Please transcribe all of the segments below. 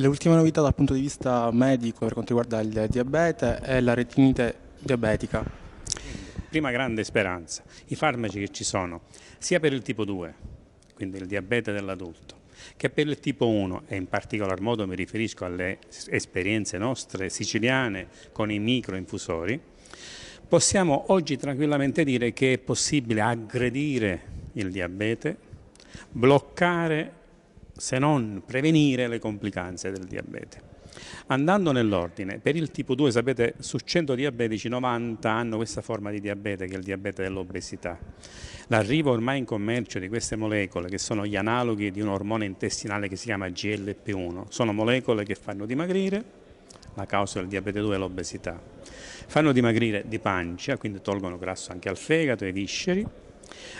L'ultima novità dal punto di vista medico per quanto riguarda il diabete è la retinite diabetica. Prima grande speranza, i farmaci che ci sono, sia per il tipo 2, quindi il diabete dell'adulto, che per il tipo 1, e in particolar modo mi riferisco alle esperienze nostre siciliane con i microinfusori, possiamo oggi tranquillamente dire che è possibile aggredire il diabete, bloccare se non prevenire le complicanze del diabete. Andando nell'ordine, per il tipo 2, sapete, su 100 diabetici 90 hanno questa forma di diabete che è il diabete dell'obesità. L'arrivo ormai in commercio di queste molecole, che sono gli analoghi di un ormone intestinale che si chiama GLP1, sono molecole che fanno dimagrire, la causa del diabete 2 è l'obesità. Fanno dimagrire di pancia, quindi tolgono grasso anche al fegato e ai visceri,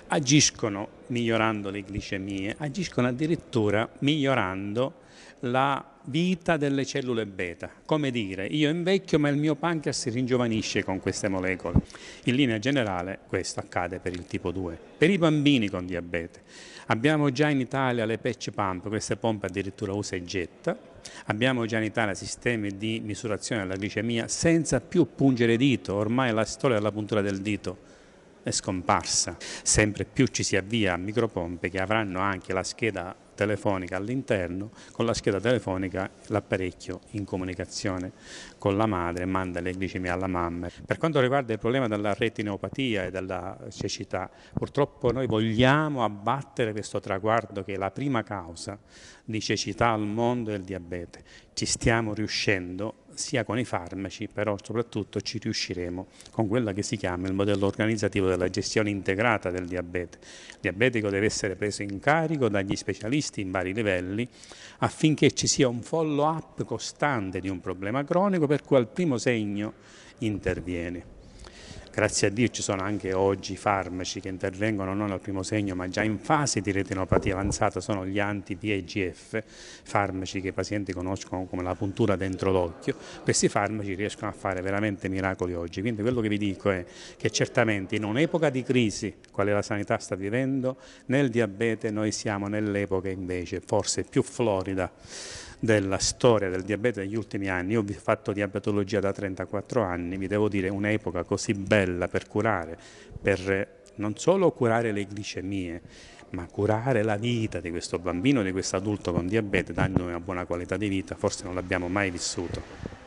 agiscono migliorando le glicemie, agiscono addirittura migliorando la vita delle cellule beta. Come dire, io invecchio ma il mio pancreas si ringiovanisce con queste molecole. In linea generale questo accade per il tipo 2. Per i bambini con diabete abbiamo già in Italia le patch pump, queste pompe addirittura usa e getta, abbiamo già in Italia sistemi di misurazione della glicemia senza più pungere dito, ormai è la storia della puntura del dito è scomparsa. Sempre più ci si avvia a micropompe che avranno anche la scheda telefonica all'interno, con la scheda telefonica l'apparecchio in comunicazione con la madre manda le glicemie alla mamma. Per quanto riguarda il problema della retinopatia e della cecità, purtroppo noi vogliamo abbattere questo traguardo che è la prima causa di cecità al mondo del diabete. Ci stiamo riuscendo sia con i farmaci, però soprattutto ci riusciremo con quello che si chiama il modello organizzativo della gestione integrata del diabete. Il diabetico deve essere preso in carico dagli specialisti in vari livelli affinché ci sia un follow up costante di un problema cronico per cui al primo segno interviene. Grazie a Dio ci sono anche oggi farmaci che intervengono non al primo segno ma già in fase di retinopatia avanzata, sono gli anti pegf farmaci che i pazienti conoscono come la puntura dentro l'occhio. Questi farmaci riescono a fare veramente miracoli oggi. Quindi quello che vi dico è che certamente in un'epoca di crisi, quale la sanità sta vivendo, nel diabete noi siamo nell'epoca invece forse più florida della storia del diabete degli ultimi anni. Io ho fatto diabetologia da 34 anni, vi devo dire un'epoca così bella per curare, per eh, non solo curare le glicemie, ma curare la vita di questo bambino, di questo adulto con diabete, dandogli una buona qualità di vita, forse non l'abbiamo mai vissuto.